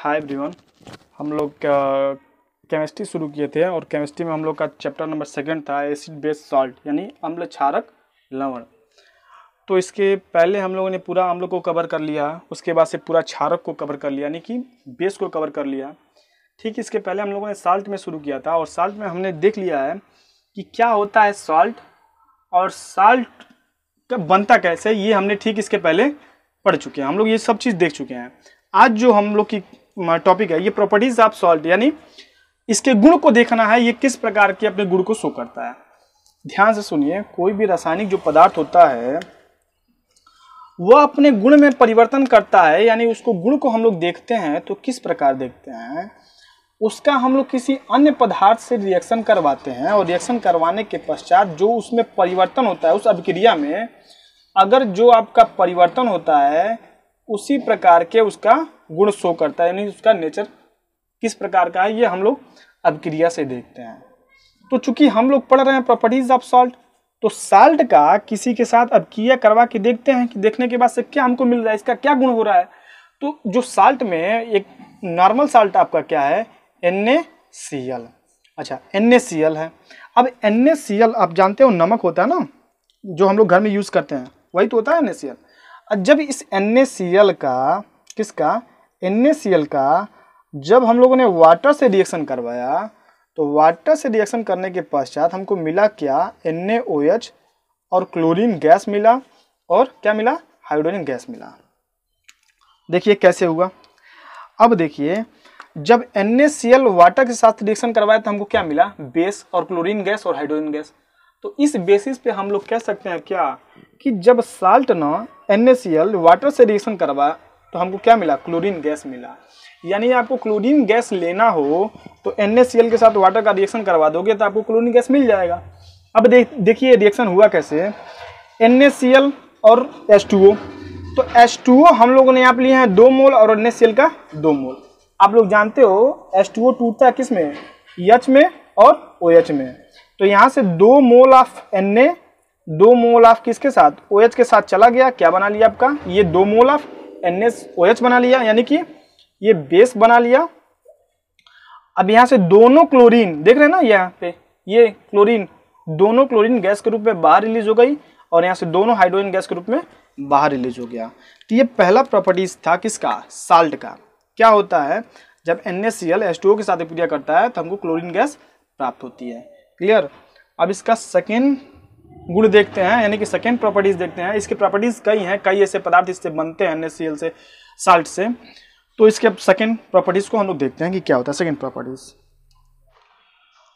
hi everyone हम लोग chemistry शुरू किए थे और केमिस्ट्री में हम लोग का चैप्टर नंबर सेकंड था एसिड बेस सॉल्ट यानी अम्ल क्षारक लवण तो इसके पहले हम लोगों ने पूरा अम्ल को कवर कर लिया उसके बाद से पूरा क्षारक को कवर कर लिया यानी कि बेस को कवर कर लिया ठीक इसके पहले हम लोगों ने साल्ट में शुरू किया था और साल्ट में हमने देख लिया है कि क्या होता है साल्ट और साल्ट कब बनता कैसे ये हमने ठीक इसके पहले पढ़ चुके हैं हम लोग ये सब चीज़ देख चुके हैं आज जो हम लोग की टॉपिक है ये प्रॉपर्टीज ऑफ सॉल्ट यानी इसके गुण को देखना है ये किस प्रकार के अपने गुण को शो करता है ध्यान से सुनिए कोई भी रासायनिक जो पदार्थ होता है वह अपने गुण में परिवर्तन करता है यानी उसको गुण को हम लोग देखते हैं तो किस प्रकार देखते हैं उसका हम लोग किसी अन्य पदार्थ से रिएक्शन करवाते हैं और रिएक्शन करवाने के पश्चात जो उसमें परिवर्तन होता है उस अभिक्रिया में अगर जो आपका परिवर्तन होता है उसी प्रकार के उसका गुण शो करता है यानी उसका नेचर किस प्रकार का है ये हम लोग अभिक्रिया से देखते हैं तो चूंकि हम लोग पढ़ रहे हैं प्रॉपर्टीज ऑफ सॉल्ट तो साल्ट का किसी के साथ अभिक्रिया करवा के देखते हैं कि देखने के बाद से क्या हमको मिल रहा है इसका क्या गुण हो रहा है तो जो साल्ट में एक नॉर्मल साल्ट आपका क्या है एन अच्छा एन है अब एन आप जानते हो नमक होता है ना जो हम लोग घर में यूज़ करते हैं वही तो होता है एन जब इस एन का किसका एन का जब हम लोगों ने वाटर से रिएक्शन करवाया तो वाटर से रिएक्शन करने के पश्चात हमको मिला क्या एन और क्लोरीन गैस मिला और क्या मिला हाइड्रोजन गैस मिला देखिए कैसे हुआ अब देखिए जब एन वाटर के साथ रिएक्शन करवाया तो हमको क्या मिला बेस और क्लोरीन गैस और हाइड्रोजन गैस तो इस बेसिस पे हम लोग कह सकते हैं क्या कि जब साल्ट ना एन वाटर से रिएक्शन करवा तो हमको क्या मिला क्लोरीन गैस मिला यानी आपको क्लोरीन गैस लेना हो तो एन के साथ वाटर का रिएक्शन करवा दोगे तो आपको क्लोरीन गैस मिल जाएगा अब देख देखिए रिएक्शन हुआ कैसे एन और ओ तो ओ हम लोगों ने यहाँ पे लिए हैं दो मोल और एन का दो मोल आप लोग जानते हो ओ टूटता है किस में यच में और ओ OH में तो यहाँ से दो मोल ऑफ एन ए दो मोल ऑफ किसके साथ ओ OH के साथ चला गया क्या बना लिया आपका ये दो mole of N S O OH बना लिया यानी कि ये बेस बना लिया अब यहाँ से दोनों क्लोरीन देख रहे हैं ना यहाँ पे ये क्लोरीन दोनों क्लोरीन गैस के रूप में बाहर रिलीज हो गई और यहाँ से दोनों हाइड्रोजन गैस के रूप में बाहर रिलीज हो गया तो ये पहला प्रॉपर्टीज था किसका साल्ट का क्या होता है जब एन एस के साथ क्रिया करता है तो हमको क्लोरीन गैस प्राप्त होती है क्लियर अब इसका सेकेंड गुण देखते हैं यानी कि सेकेंड प्रॉपर्टीज देखते हैं इसके प्रॉपर्टीज कई हैं कई ऐसे पदार्थ इससे बनते हैं एन से साल्ट से तो इसके सेकेंड प्रॉपर्टीज को हम लोग देखते हैं कि क्या होता है सेकेंड प्रॉपर्टीज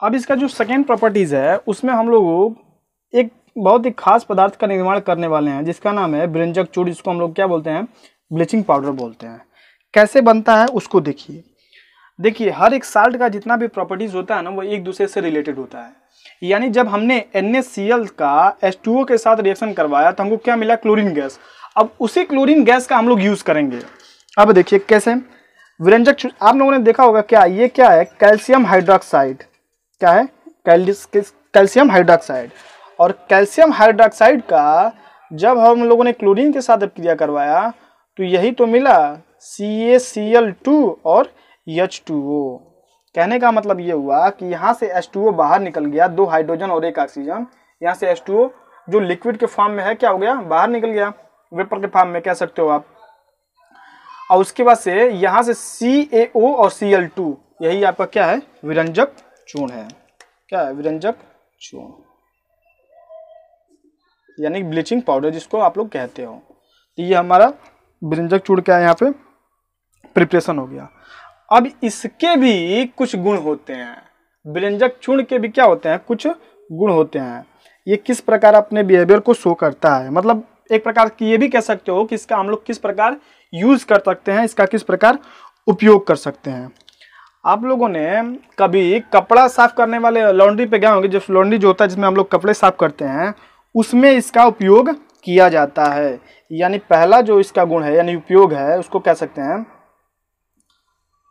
अब इसका जो सेकेंड प्रॉपर्टीज है उसमें हम लोग एक बहुत ही खास पदार्थ का निर्माण करने वाले हैं जिसका नाम है ब्रिंजक चूड़ इसको हम लोग क्या बोलते हैं ब्लीचिंग पाउडर बोलते हैं कैसे बनता है उसको देखिए देखिए हर एक साल्ट का जितना भी प्रॉपर्टीज होता है ना वो एक दूसरे से रिलेटेड होता है यानी जब हमने एन का एस के साथ रिएक्शन करवाया तो हमको क्या मिला क्लोरिन गैस अब उसी क्लोरिन गैस का हम लोग यूज़ करेंगे अब देखिए कैसे विरंजक आप लोगों ने देखा होगा क्या ये क्या है कैल्शियम हाइड्रोक्साइड क्या है कैल्शियम हाइड्रोक्साइड और कैल्शियम हाइड्रोक्साइड का जब हम लोगों ने क्लोरीन के साथ क्रिया करवाया तो यही तो मिला C A C L two और एच टू ओ कहने का मतलब ये हुआ कि यहाँ से एच टू ओ बाहर निकल गया दो हाइड्रोजन और एक ऑक्सीजन यहाँ से एच टू ओ जो लिक्विड के फॉर्म में है क्या हो गया बाहर निकल गया वेपर के फॉर्म में कह सकते हो आप और उसके बाद से यहाँ से सी ए ओ और सी एल टू यही आपका क्या है विरंजक चूर्ण है क्या है विरंजक चूर्ण यानी ब्लीचिंग पाउडर जिसको आप लोग कहते हो तो ये हमारा विरंजक चूर्ण क्या है यहाँ पे प्रिपरेशन हो गया अब इसके भी कुछ गुण होते हैं व्यंजक चूर्ण के भी क्या होते हैं कुछ गुण होते हैं ये किस प्रकार अपने बिहेवियर को शो करता है मतलब एक प्रकार की ये भी कह सकते हो कि इसका हम लोग किस प्रकार यूज़ कर सकते हैं इसका किस प्रकार उपयोग कर सकते हैं आप लोगों ने कभी कपड़ा साफ करने वाले लॉन्ड्री पे गए होंगे जो लॉन्ड्री जो होता है जिसमें हम लोग कपड़े साफ करते हैं उसमें इसका उपयोग किया जाता है यानी पहला जो इसका गुण है यानी उपयोग है उसको कह सकते हैं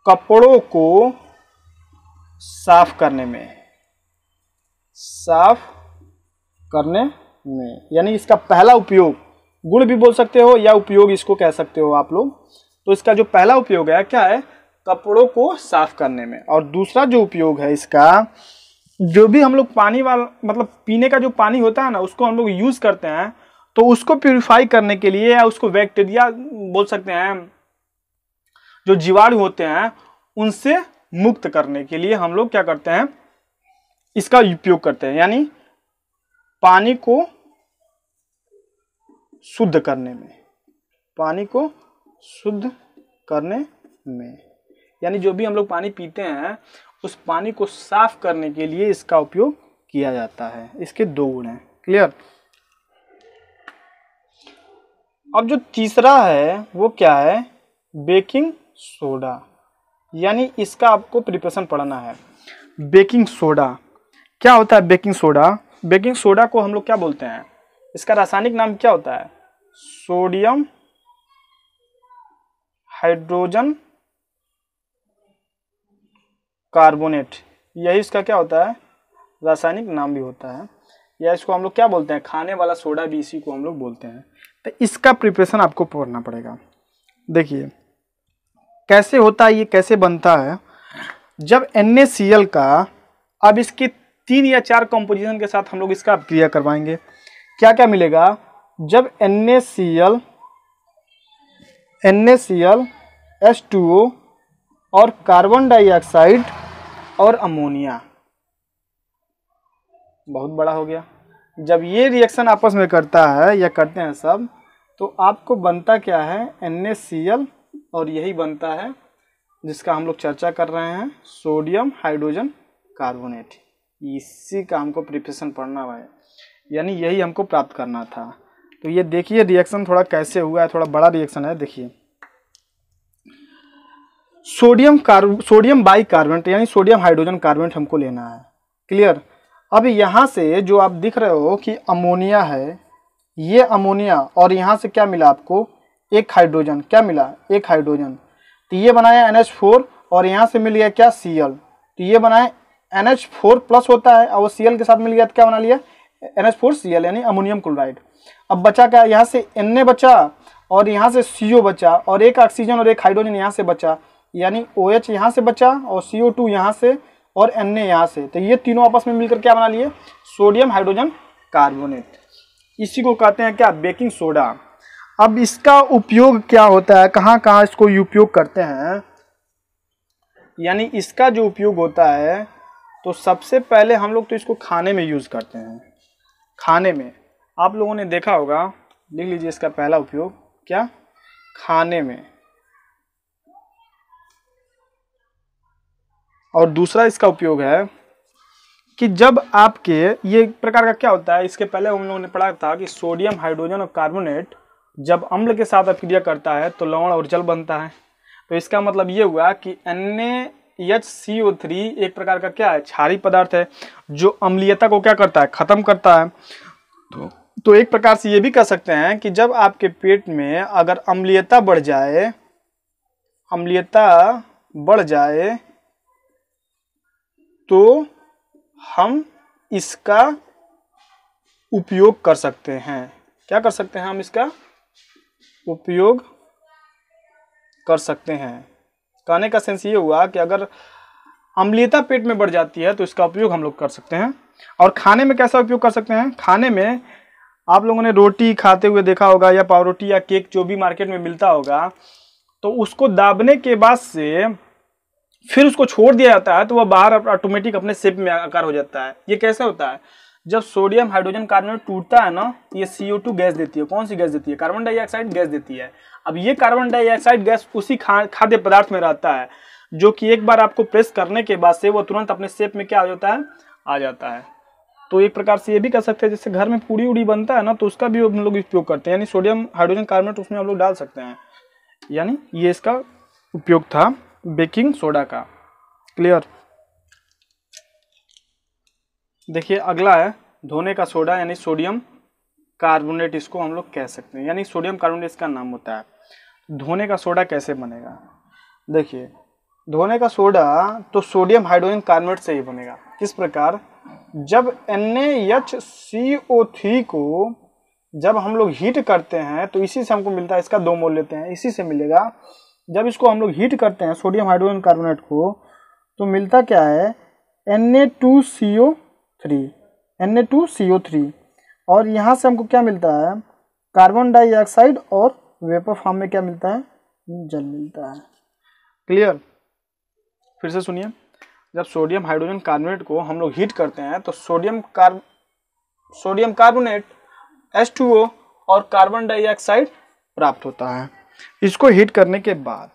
कपड़ों को साफ करने में साफ करने में यानी इसका पहला उपयोग गुण भी बोल सकते हो या उपयोग इसको कह सकते हो आप लोग तो इसका जो पहला उपयोग है क्या है कपड़ों को साफ करने में और दूसरा जो उपयोग है इसका जो भी हम लोग पानी वाला मतलब पीने का जो पानी होता है ना उसको हम लोग यूज़ करते हैं तो उसको प्योरीफाई करने के लिए या उसको बैक्टीरिया बोल सकते हैं जो जीवाणु होते हैं उनसे मुक्त करने के लिए हम लोग क्या करते हैं इसका उपयोग करते हैं यानी पानी को शुद्ध करने में पानी को शुद्ध करने में यानी जो भी हम लोग पानी पीते हैं उस पानी को साफ करने के लिए इसका उपयोग किया जाता है इसके दो गुण हैं क्लियर अब जो तीसरा है वो क्या है बेकिंग सोडा यानी इसका आपको प्रिपरेशन पढ़ना है बेकिंग सोडा क्या होता है बेकिंग सोडा बेकिंग सोडा को हम लोग क्या बोलते हैं इसका रासायनिक नाम क्या होता है सोडियम हाइड्रोजन कार्बोनेट यही इसका क्या होता है रासायनिक नाम भी होता है या इसको हम लोग क्या बोलते हैं खाने वाला सोडा भी इसी को हम लोग बोलते हैं तो इसका प्रिपरेशन आपको पढ़ना पड़ेगा देखिए कैसे होता है ये कैसे बनता है जब एन का अब इसके तीन या चार कंपोजिशन के साथ हम लोग इसका क्रिया करवाएंगे क्या क्या मिलेगा जब N A C L N A C L S two O और कार्बन डाइऑक्साइड और अमोनिया बहुत बड़ा हो गया जब ये रिएक्शन आपस में करता है या करते हैं सब तो आपको बनता क्या है एन ए सी एल और यही बनता है जिसका हम लोग चर्चा कर रहे हैं सोडियम हाइड्रोजन कार्बोनेट इसी का हमको प्रिपरेशन पढ़ना है यानी यही हमको प्राप्त करना था तो ये देखिए रिएक्शन थोड़ा कैसे हुआ है थोड़ा बड़ा रिएक्शन है देखिए sodium carb sodium bicarbonate यानी सोडियम हाइड्रोजन कार्बोनेट हमको लेना है क्लियर अब यहाँ से जो आप दिख रहे हो कि अमोनिया है ये अमोनिया और यहाँ से क्या मिला आपको एक हाइड्रोजन क्या मिला एक हाइड्रोजन तो ये बनाया एन एच फोर और यहाँ से मिल गया क्या सी एल तो ये बनाया एन एच फोर प्लस होता है और वो सी एल के साथ मिल गया तो क्या बना लिया N H four C L यानी अमोनियम क्लोराइड अब बचा क्या यहाँ से एन ए बचा और यहाँ से सी ओ बचा और एक ऑक्सीजन और एक हाइड्रोजन यहाँ से बचा यानी ओ OH एच यहाँ से बचा और सी ओ टू यहाँ से और एन ए यहाँ से तो ये तीनों आपस में मिलकर क्या बना लिए सोडियम हाइड्रोजन कार्बोनेट इसी को कहते हैं क्या बेकिंग सोडा अब इसका उपयोग क्या होता है कहाँ कहाँ इसको उपयोग करते हैं यानी इसका जो उपयोग होता है तो सबसे पहले हम लोग तो इसको खाने में यूज़ करते हैं खाने में आप लोगों ने देखा होगा लिख लीजिए इसका पहला उपयोग क्या खाने में और दूसरा इसका उपयोग है कि जब आपके ये प्रकार का क्या होता है इसके पहले हम लोगों ने पढ़ा था कि सोडियम हाइड्रोजन और कार्बोनेट जब अम्ल के साथ अक्रिया करता है तो लवण और जल बनता है तो इसका मतलब ये हुआ कि N H C O three एक प्रकार का क्या है क्षारी पदार्थ है जो अम्लीयता को क्या करता है ख़त्म करता है तो तो एक प्रकार से ये भी कह सकते हैं कि जब आपके पेट में अगर अम्लीयता बढ़ जाए अम्लीयता बढ़ जाए तो हम इसका उपयोग कर सकते हैं क्या कर सकते हैं हम इसका उपयोग कर सकते हैं कहने का सेंस ये हुआ कि अगर अम्लीयता पेट में बढ़ जाती है तो इसका उपयोग हम लोग कर सकते हैं और खाने में कैसा उपयोग कर सकते हैं खाने में आप लोगों ने रोटी खाते हुए देखा होगा या पावरोटी या केक जो भी मार्केट में मिलता होगा तो उसको दाबने के बाद से फिर उसको छोड़ दिया जाता है तो वह बाहर ऑटोमेटिक अपने सेप में आकार हो जाता है ये कैसे होता है जब सोडियम हाइड्रोजन कार्बोनेट टूटता है ना ये ओ टू गैस देती है कौन सी गैस देती है कार्बन डाइऑक्साइड गैस देती है अब ये कार्बन डाइऑक्साइड गैस उसी खाद्य पदार्थ में रहता है जो कि एक बार आपको प्रेस करने के बाद से वो तुरंत अपने सेप में क्या आ जाता है आ जाता है तो एक प्रकार से ये भी कर सकते हैं जैसे घर में पूड़ी उड़ी बनता है ना तो उसका भी हम लोग उपयोग करते हैं यानी सोडियम हाइड्रोजन कार्बोनेट उसमें हम लोग डाल सकते हैं यानी ये इसका उपयोग था बेकिंग सोडा का क्लियर देखिए अगला है धोने का सोडा यानी सोडियम कार्बोनेट इसको हम लोग कह सकते हैं यानी सोडियम कार्बोनेट इसका नाम होता है धोने का सोडा कैसे बनेगा देखिए धोने का सोडा तो सोडियम हाइड्रोजन कार्बोनेट से ही बनेगा किस प्रकार जब थ्री को जब हम लोग हीट करते हैं तो इसी से हमको मिलता है इसका दो मोल लेते हैं इसी से मिलेगा जब इसको हम लोग हीट करते हैं सोडियम हाइड्रोजन कार्बोनेट को तो मिलता क्या है O three N A two C O three और यहाँ से हमको क्या मिलता है कार्बन डाइऑक्साइड और वेपर फॉर्म में क्या मिलता है जल मिलता है क्लियर फिर से सुनिए जब सोडियम हाइड्रोजन कार्बोनेट को हम लोग हीट करते हैं तो sodium carb sodium carbonate S two O और कार्बन डाइऑक्साइड प्राप्त होता है इसको हीट करने के बाद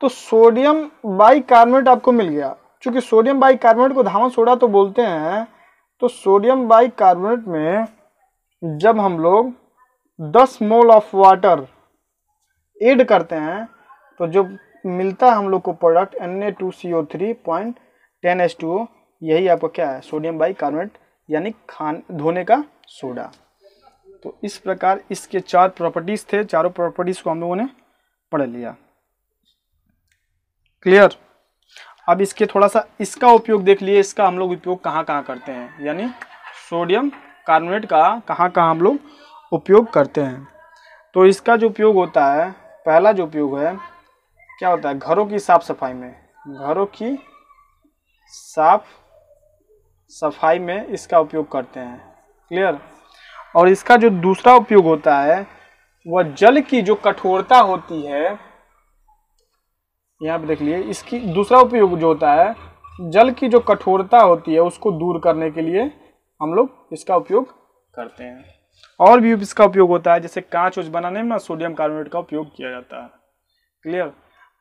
तो सोडियम बाई कार्बोनेट आपको मिल गया क्योंकि सोडियम बाई कार्बोनेट को धावन सोडा तो बोलते हैं तो सोडियम बाइकार्बोनेट में जब हम लोग 10 मोल ऑफ वाटर ऐड करते हैं तो जो मिलता है हम लोग को product N A two C O three point ten H two यही आपका क्या है सोडियम बाइकार्बोनेट यानी खान धोने का सोडा तो इस प्रकार इसके चार प्रॉपर्टीज़ थे चारों प्रॉपर्टीज़ को हम लोगों ने पढ़ लिया क्लियर अब इसके थोड़ा सा इसका उपयोग देख लिए इसका हम लोग उपयोग कहाँ कहाँ करते हैं यानी सोडियम कार्बोनेट का कहाँ कहाँ हम लोग उपयोग करते हैं तो इसका जो उपयोग होता है पहला जो उपयोग है क्या होता है घरों की साफ सफाई में घरों की साफ सफाई में इसका उपयोग करते हैं क्लियर और इसका जो दूसरा उपयोग होता है वह जल की जो कठोरता होती है यहाँ पे देख लिए इसकी दूसरा उपयोग जो होता है जल की जो कठोरता होती है उसको दूर करने के लिए हम लोग इसका उपयोग करते हैं और भी इसका उपयोग होता है जैसे कांच उच बनाने में सोडियम कार्बोनेट का उपयोग किया जाता है क्लियर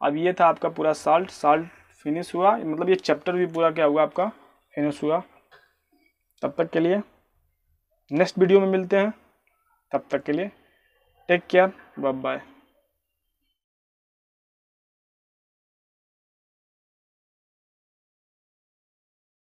अब ये था आपका पूरा साल्ट साल्ट फिनिश हुआ मतलब ये चैप्टर भी पूरा क्या हुआ आपका फिनिश हुआ तब तक के लिए नेक्स्ट वीडियो में मिलते हैं तब तक के लिए टेक केयर बाय बाय